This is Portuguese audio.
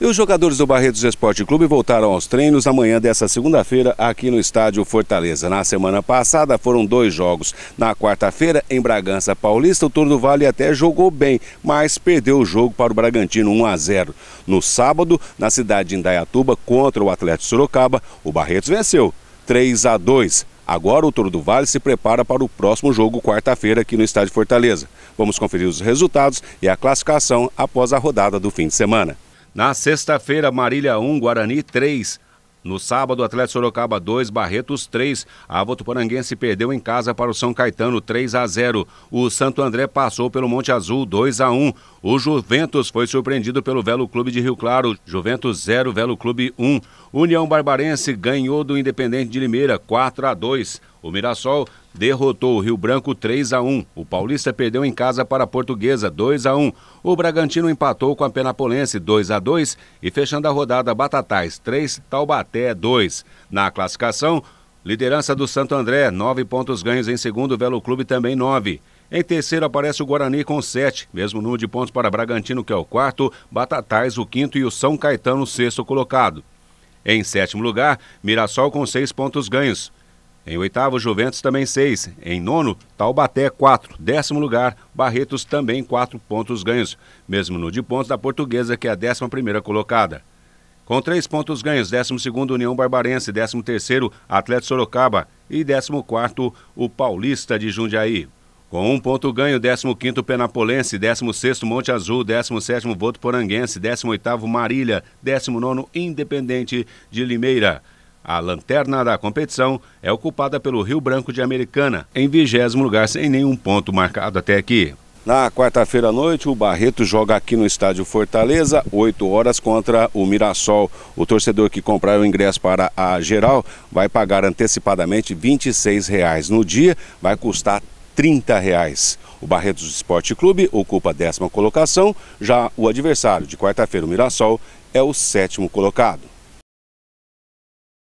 E os jogadores do Barretos Esporte Clube voltaram aos treinos amanhã dessa segunda-feira aqui no estádio Fortaleza. Na semana passada foram dois jogos. Na quarta-feira, em Bragança Paulista, o Turno Vale até jogou bem, mas perdeu o jogo para o Bragantino 1 a 0. No sábado, na cidade de Indaiatuba, contra o Atlético Sorocaba, o Barretos venceu 3 a 2. Agora o Toro do Vale se prepara para o próximo jogo quarta-feira aqui no estádio Fortaleza. Vamos conferir os resultados e a classificação após a rodada do fim de semana. Na sexta-feira, Marília 1, Guarani 3. No sábado, Atlético Sorocaba 2, Barretos 3. A Votuporanguense perdeu em casa para o São Caetano 3 a 0. O Santo André passou pelo Monte Azul 2 a 1. O Juventus foi surpreendido pelo Velo Clube de Rio Claro, Juventus 0, Velo Clube 1. União Barbarense ganhou do Independente de Limeira 4 a 2. O Mirassol derrotou o Rio Branco 3 a 1. O Paulista perdeu em casa para a Portuguesa 2 a 1. O Bragantino empatou com a Penapolense 2 a 2 e fechando a rodada Batatais 3, Taubaté 2. Na classificação, liderança do Santo André, 9 pontos ganhos em segundo, Velo Clube também 9. Em terceiro aparece o Guarani com sete, mesmo número de pontos para Bragantino, que é o quarto, Batatais, o quinto e o São Caetano, o sexto colocado. Em sétimo lugar, Mirassol com seis pontos ganhos. Em oitavo, Juventus também seis. Em nono, Taubaté quatro. Décimo lugar, Barretos também quatro pontos ganhos. Mesmo no de pontos da Portuguesa, que é a décima primeira colocada. Com três pontos ganhos, décimo segundo União Barbarense, décimo terceiro Atlético Sorocaba e décimo quarto o Paulista de Jundiaí. Com um ponto ganho, 15º Penapolense, 16º Monte Azul, 17º Voto Poranguense, 18º Marília, 19º Independente de Limeira. A lanterna da competição é ocupada pelo Rio Branco de Americana, em vigésimo lugar, sem nenhum ponto marcado até aqui. Na quarta-feira à noite, o Barreto joga aqui no estádio Fortaleza, 8 horas contra o Mirassol. O torcedor que comprar o ingresso para a geral vai pagar antecipadamente R$ 26,00. No dia, vai custar R$ 30,00. O Barretos Esporte Clube ocupa a décima colocação, já o adversário de quarta-feira, o Mirassol, é o sétimo colocado.